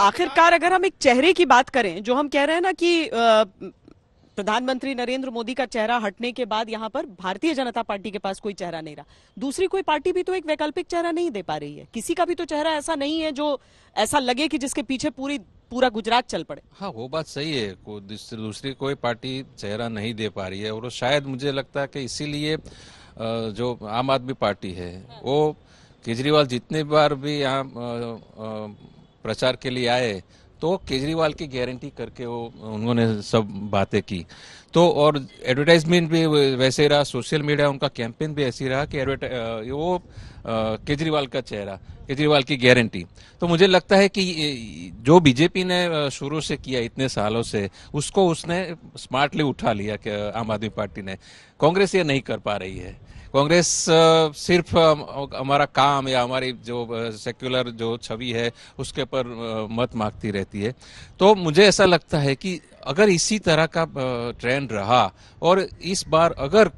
आखिरकार अगर हम एक चेहरे की बात करें जो हम कह रहे हैं ना कि प्रधानमंत्री नरेंद्र मोदी का चेहरा हटने के बाद यहाँ पर भारतीय जनता पार्टी के पास कोई चेहरा नहीं रहा दूसरी कोई पार्टी भी तो एक वैकल्पिक चेहरा नहीं दे पा रही है किसी का भी तो चेहरा ऐसा नहीं है जो ऐसा लगे कि जिसके पीछे पूरी पूरा गुजरात चल पड़े हाँ वो बात सही है को, दूसरी कोई पार्टी चेहरा नहीं दे पा रही है और शायद मुझे लगता है कि इसीलिए जो आम आदमी पार्टी है हाँ। वो केजरीवाल जितने बार भी यहाँ प्रचार के लिए आए तो केजरीवाल की गारंटी करके वो उन्होंने सब बातें की तो और एडवर्टाइजमेंट भी वैसे रहा सोशल मीडिया उनका कैंपेन भी ऐसी रहा कि वो केजरीवाल का चेहरा केजरीवाल की गारंटी तो मुझे लगता है कि जो बीजेपी ने शुरू से किया इतने सालों से उसको उसने स्मार्टली उठा लिया आम आदमी पार्टी ने कांग्रेस ये नहीं कर पा रही है कांग्रेस सिर्फ हमारा काम या हमारी जो सेक्युलर जो छवि है उसके पर मत मांगती रहती है तो मुझे ऐसा लगता है कि अगर इसी तरह का ट्रेंड रहा और इस बार अगर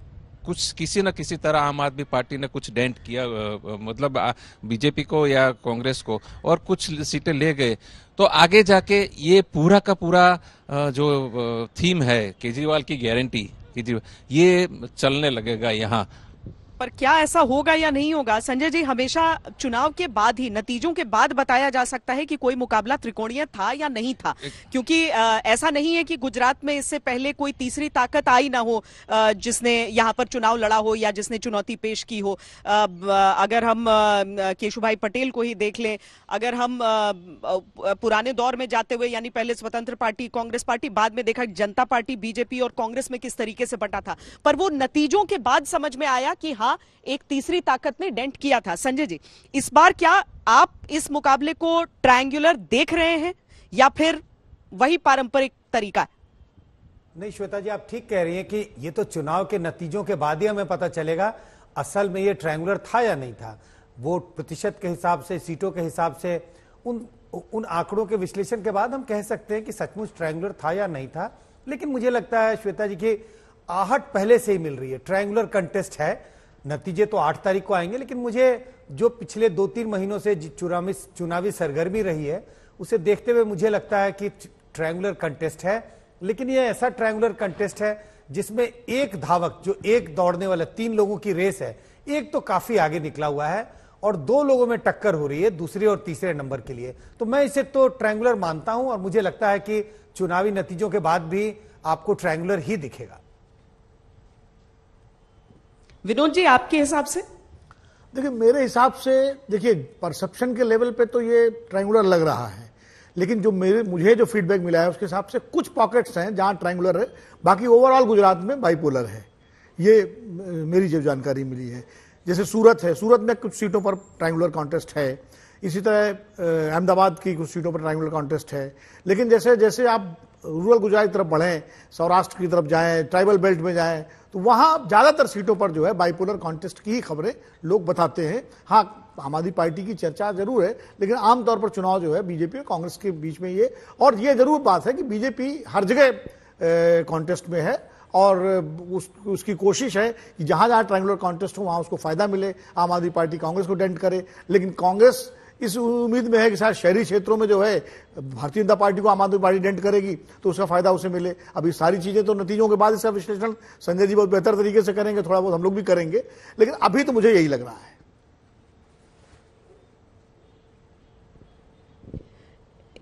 कुछ किसी न किसी तरह आम आदमी पार्टी ने कुछ डेंट किया मतलब बीजेपी को या कांग्रेस को और कुछ सीटें ले गए तो आगे जाके ये पूरा का पूरा जो थीम है केजरीवाल की गारंटी ये चलने लगेगा यहाँ पर क्या ऐसा होगा या नहीं होगा संजय जी हमेशा चुनाव के बाद ही नतीजों के बाद बताया जा सकता है कि कोई मुकाबला त्रिकोणीय था या नहीं था क्योंकि आ, ऐसा नहीं है कि गुजरात में इससे पहले कोई तीसरी ताकत आई ना हो आ, जिसने यहाँ पर चुनाव लड़ा हो या जिसने चुनौती पेश की हो आ, अगर हम केशुभाई पटेल को ही देख लें अगर हम पुराने दौर में जाते हुए यानी पहले स्वतंत्र पार्टी कांग्रेस पार्टी बाद में देखा जनता पार्टी बीजेपी और कांग्रेस में किस तरीके से बटा था पर वो नतीजों के बाद समझ में आया कि हाँ वहां एक तीसरी ताकत ने डेंट किया था संजय जी इस बार क्या आप इस मुकाबले को ट्रायंगुलर देख रहे हैं या फिर वही पारंपरिक तरीका नहीं श्वेता जी आप ठीक कह रही हैं कि ये तो चुनाव के नतीजों के बाद ही हमें पता चलेगा असल में ये ट्रायंगुलर था या नहीं था वोट प्रतिशत के हिसाब से सीटों के हिसाब से उन उन आंकड़ों के विश्लेषण के बाद हम कह सकते हैं कि सचमुच ट्रायंगुलर था या नहीं था लेकिन मुझे लगता है श्वेता जी की आहट पहले से ही मिल रही है ट्रायंगुलर कंटेस्ट है नतीजे तो आठ तारीख को आएंगे लेकिन मुझे जो पिछले दो तीन महीनों से चुनावी चुनावी सरगर्मी रही है उसे देखते हुए मुझे लगता है कि ट्रायंगुलर कंटेस्ट है लेकिन यह ऐसा ट्रायंगुलर कंटेस्ट है जिसमें एक धावक जो एक दौड़ने वाला तीन लोगों की रेस है एक तो काफी आगे निकला हुआ है और दो लोगों में टक्कर हो रही है दूसरे और तीसरे नंबर के लिए तो मैं इसे तो ट्रायंगुलर मानता हूं और मुझे लगता है कि चुनावी नतीजों के बाद भी आपको ट्रायंगुलर ही दिखेगा विनोद जी आपके हिसाब से देखिए मेरे हिसाब से देखिए परसेप्शन के लेवल पे तो ये ट्रायंगुलर लग रहा है लेकिन जो मेरे मुझे जो फीडबैक मिला है उसके हिसाब से कुछ पॉकेट्स हैं जहाँ ट्रायंगुलर है बाकी ओवरऑल गुजरात में बाईपोलर है ये मेरी जो जानकारी मिली है जैसे सूरत है सूरत में कुछ सीटों पर ट्रायंगुलर कॉन्टेस्ट है इसी तरह अहमदाबाद की कुछ सीटों पर ट्रायंगुलर कॉन्टेस्ट है लेकिन जैसे जैसे आप रूरल गुजरात की तरफ बढ़ें सौराष्ट्र की तरफ जाएं ट्राइबल बेल्ट में जाएं तो वहाँ ज़्यादातर सीटों पर जो है बाइपोलर कॉन्टेस्ट की ही खबरें लोग बताते हैं हाँ आम आदमी पार्टी की चर्चा जरूर है लेकिन आमतौर पर चुनाव जो है बीजेपी और कांग्रेस के बीच में ये और ये जरूर बात है कि बीजेपी हर जगह कॉन्टेस्ट में है और उस उसकी कोशिश है कि जहाँ जहाँ ट्राइंगुलर कॉन्टेस्ट हो वहाँ उसको फ़ायदा मिले आम आदमी पार्टी कांग्रेस को डेंट करे लेकिन कांग्रेस इस उम्मीद में है कि सारे शहरी क्षेत्रों में जो है भारतीय जनता पार्टी को आम आदमी पार्टी डेंट करेगी तो उसका फायदा उसे मिले अभी सारी चीजें तो नतीजों के बाद इसका विश्लेषण संजय जी बहुत बेहतर तरीके से करेंगे थोड़ा बहुत हम लोग भी करेंगे लेकिन अभी तो मुझे यही लग रहा है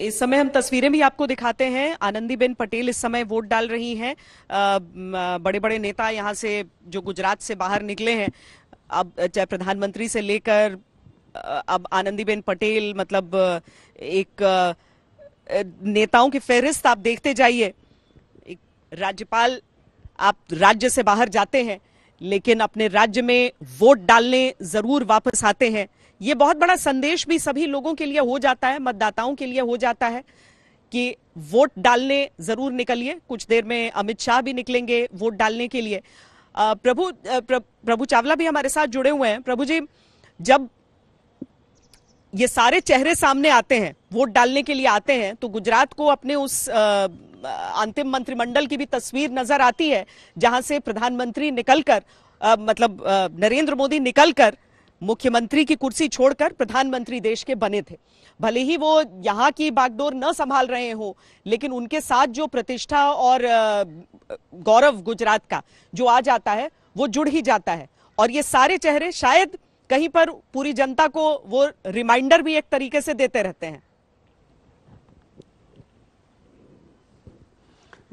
इस समय हम तस्वीरें भी आपको दिखाते हैं आनंदीबेन पटेल इस समय वोट डाल रही हैं बड़े बड़े नेता यहाँ से जो गुजरात से बाहर निकले हैं अब चाहे प्रधानमंत्री से लेकर अब आनंदीबेन पटेल मतलब एक नेताओं की फहरिस्त आप देखते जाइए राज्यपाल आप राज्य से बाहर जाते हैं लेकिन अपने राज्य में वोट डालने जरूर वापस आते हैं ये बहुत बड़ा संदेश भी सभी लोगों के लिए हो जाता है मतदाताओं के लिए हो जाता है कि वोट डालने जरूर निकलिए कुछ देर में अमित शाह भी निकलेंगे वोट डालने के लिए प्रभु प्र, प्रभु चावला भी हमारे साथ जुड़े हुए हैं प्रभु जी जब ये सारे चेहरे सामने आते हैं वोट डालने के लिए आते हैं तो गुजरात को अपने उस अंतिम मंत्रिमंडल की भी तस्वीर नजर आती है जहां से प्रधानमंत्री निकलकर मतलब नरेंद्र मोदी निकलकर मुख्यमंत्री की कुर्सी छोड़कर प्रधानमंत्री देश के बने थे भले ही वो यहाँ की बागडोर न संभाल रहे हो लेकिन उनके साथ जो प्रतिष्ठा और गौरव गुजरात का जो आ जाता है वो जुड़ ही जाता है और ये सारे चेहरे शायद कहीं पर पूरी जनता को वो रिमाइंडर भी एक तरीके से देते रहते हैं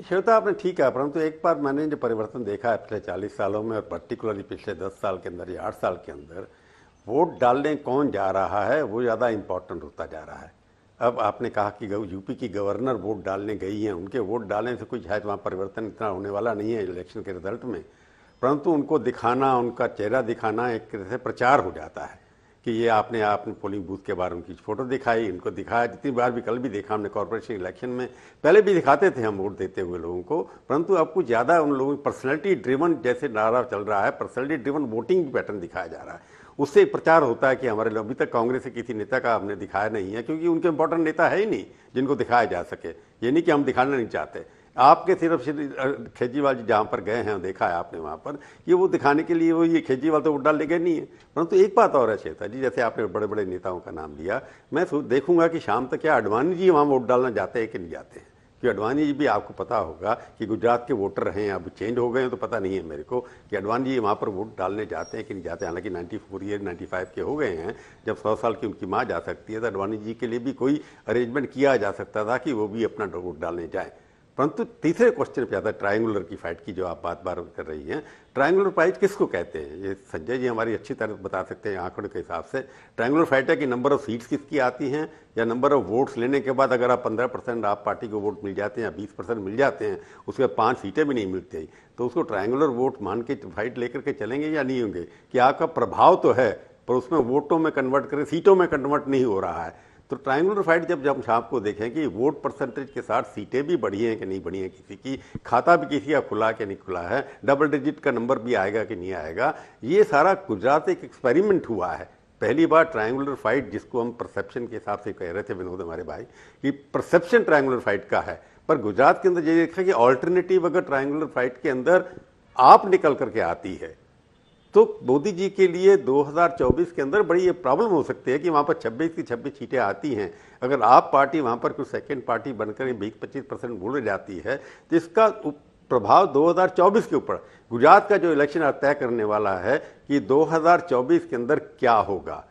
श्वेता आपने ठीक है परंतु एक बार मैंने जो परिवर्तन देखा है पिछले चालीस सालों में और पर्टिकुलरली पिछले दस साल के अंदर या आठ साल के अंदर वोट डालने कौन जा रहा है वो ज़्यादा इंपॉर्टेंट होता जा रहा है अब आपने कहा कि यूपी की गवर्नर वोट डालने गई हैं उनके वोट डालने से कुछ शायद वहाँ परिवर्तन इतना होने वाला नहीं है इलेक्शन के रिजल्ट में परंतु उनको दिखाना उनका चेहरा दिखाना एक तरह से प्रचार हो जाता है कि ये आपने आपने पोलिंग बूथ के बारे में उनकी फोटो दिखाई इनको दिखाया जितनी बार भी कल भी देखा हमने कॉरपोरेशन इलेक्शन में पहले भी दिखाते थे हम वोट देते हुए लोगों को परंतु अब कुछ ज़्यादा उन लोगों की पर्सनैलिटी ड्रिवन जैसे नारा चल रहा है पर्सनैलिटी ड्रिवन वोटिंग पैटर्न दिखाया जा रहा है उससे एक प्रचार होता है कि हमारे लोग अभी तक कांग्रेस के किसी नेता का हमने दिखाया नहीं है क्योंकि उनके इंपॉर्टेंट नेता है ही नहीं जिनको दिखाया जा सके ये नहीं कि हम दिखाना नहीं चाहते आपके सिर्फ खेजीवाल खेजरीवाल जी जहाँ पर गए हैं देखा है आपने वहाँ पर ये वो दिखाने के लिए वो ये खेजरीवाल तो उड्डा ले गए नहीं है परंतु तो एक बात और है श्वेता जी जैसे आपने बड़े बड़े नेताओं का नाम लिया मैं देखूंगा कि शाम तक क्या अडवाणी जी वहाँ वोट डालना जाते हैं कि नहीं जाते हैं कि अडवाणी जी भी आपको पता होगा कि गुजरात के वोटर हैं अब चेंज हो गए हैं तो पता नहीं है मेरे को कि अडवाणी जी वहाँ पर वोट डालने जाते हैं कि नहीं जाते हालांकि नाइन्टी फोर ईयर नाइन्टी के हो गए हैं जब सौ साल की उनकी माँ जा सकती है तो अडवाणी जी के लिए भी कोई अरेंजमेंट किया जा सकता था कि वो भी अपना वोट डालने जाएँ परंतु तीसरे क्वेश्चन पे आता है ट्राइंगुलर की फाइट की जो आप बात बार कर रही हैं ट्राइंगुलर फाइट किसको कहते हैं ये संजय जी हमारी अच्छी तरह बता सकते हैं आंकड़ों के हिसाब से ट्राइंगुलर फाइट है कि नंबर ऑफ सीट्स किसकी आती हैं या नंबर ऑफ वोट्स लेने के बाद अगर आप पंद्रह परसेंट आप पार्टी को वोट मिल जाते हैं या बीस परसेंट मिल जाते हैं उसके बाद पाँच सीटें भी नहीं मिलती तो उसको ट्राइंगुलर वोट मान के फाइट लेकर के चलेंगे या नहीं होंगे कि आपका प्रभाव तो है पर उसमें वोटों में कन्वर्ट करें सीटों में कन्वर्ट नहीं हो रहा है तो ट्राइंगुलर फाइट जब जब हम को देखें कि वोट परसेंटेज के साथ सीटें भी बढ़ी हैं कि नहीं बढ़ी हैं किसी की खाता भी किसी का खुला कि नहीं खुला है डबल डिजिट का नंबर भी आएगा कि नहीं आएगा ये सारा गुजरात एक एक्सपेरिमेंट हुआ है पहली बार ट्राइंगुलर फाइट जिसको हम परसेप्शन के हिसाब से कह रहे थे विनोद हमारे भाई कि परसेप्शन ट्राइंगुलर फाइट का है पर गुजरात के अंदर ये देखा कि ऑल्टरनेटिव अगर ट्राइंगुलर फाइट के अंदर आप निकल करके आती है तो मोदी जी के लिए 2024 के अंदर बड़ी ये प्रॉब्लम हो सकती है कि वहाँ पर 26 की 26 सीटें आती हैं अगर आप पार्टी वहाँ पर कोई सेकेंड पार्टी बनकर बीस पच्चीस परसेंट भूल जाती है तो इसका प्रभाव 2024 के ऊपर गुजरात का जो इलेक्शन तय करने वाला है कि 2024 के अंदर क्या होगा